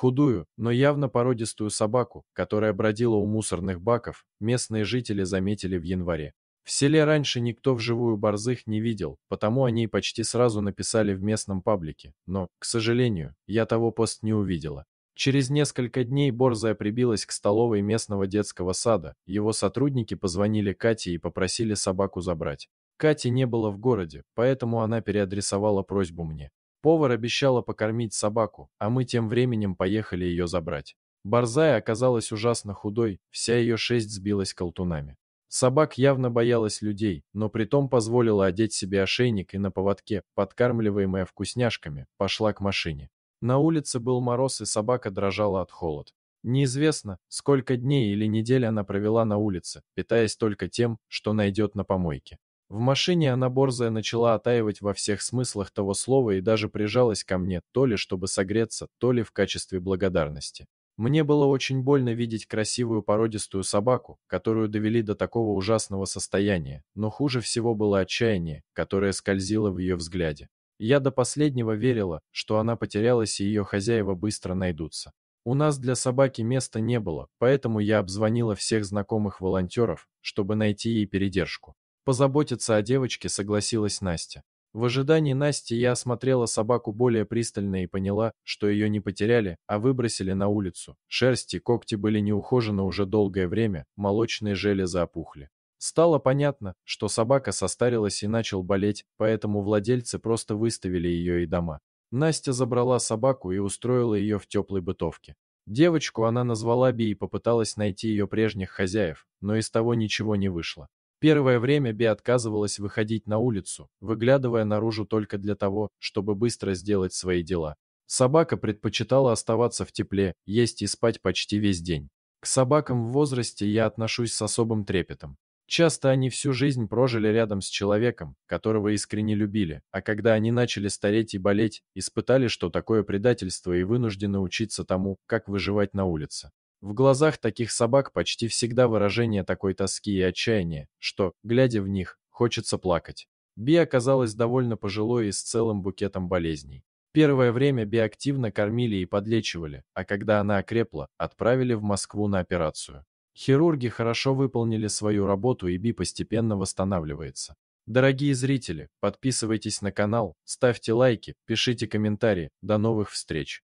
Худую, но явно породистую собаку, которая бродила у мусорных баков, местные жители заметили в январе. В селе раньше никто вживую борзых не видел, потому они почти сразу написали в местном паблике, но, к сожалению, я того пост не увидела. Через несколько дней Борзая прибилась к столовой местного детского сада, его сотрудники позвонили Кате и попросили собаку забрать. Кати не было в городе, поэтому она переадресовала просьбу мне. Повар обещала покормить собаку, а мы тем временем поехали ее забрать. Борзая оказалась ужасно худой, вся ее шесть сбилась колтунами. Собак явно боялась людей, но притом позволила одеть себе ошейник и на поводке, подкармливаемая вкусняшками, пошла к машине. На улице был мороз, и собака дрожала от холод. Неизвестно, сколько дней или недель она провела на улице, питаясь только тем, что найдет на помойке. В машине она борзая начала оттаивать во всех смыслах того слова и даже прижалась ко мне, то ли чтобы согреться, то ли в качестве благодарности. Мне было очень больно видеть красивую породистую собаку, которую довели до такого ужасного состояния, но хуже всего было отчаяние, которое скользило в ее взгляде. Я до последнего верила, что она потерялась и ее хозяева быстро найдутся. У нас для собаки места не было, поэтому я обзвонила всех знакомых волонтеров, чтобы найти ей передержку. Позаботиться о девочке согласилась Настя. В ожидании Насти я осмотрела собаку более пристально и поняла, что ее не потеряли, а выбросили на улицу. Шерсти, когти были неухожены уже долгое время, молочные железы опухли. Стало понятно, что собака состарилась и начал болеть, поэтому владельцы просто выставили ее и дома. Настя забрала собаку и устроила ее в теплой бытовке. Девочку она назвала Би и попыталась найти ее прежних хозяев, но из того ничего не вышло. Первое время Би отказывалась выходить на улицу, выглядывая наружу только для того, чтобы быстро сделать свои дела. Собака предпочитала оставаться в тепле, есть и спать почти весь день. К собакам в возрасте я отношусь с особым трепетом. Часто они всю жизнь прожили рядом с человеком, которого искренне любили, а когда они начали стареть и болеть, испытали, что такое предательство и вынуждены учиться тому, как выживать на улице. В глазах таких собак почти всегда выражение такой тоски и отчаяния, что, глядя в них, хочется плакать. Би оказалась довольно пожилой и с целым букетом болезней. Первое время Би активно кормили и подлечивали, а когда она окрепла, отправили в Москву на операцию. Хирурги хорошо выполнили свою работу и Би постепенно восстанавливается. Дорогие зрители, подписывайтесь на канал, ставьте лайки, пишите комментарии. До новых встреч!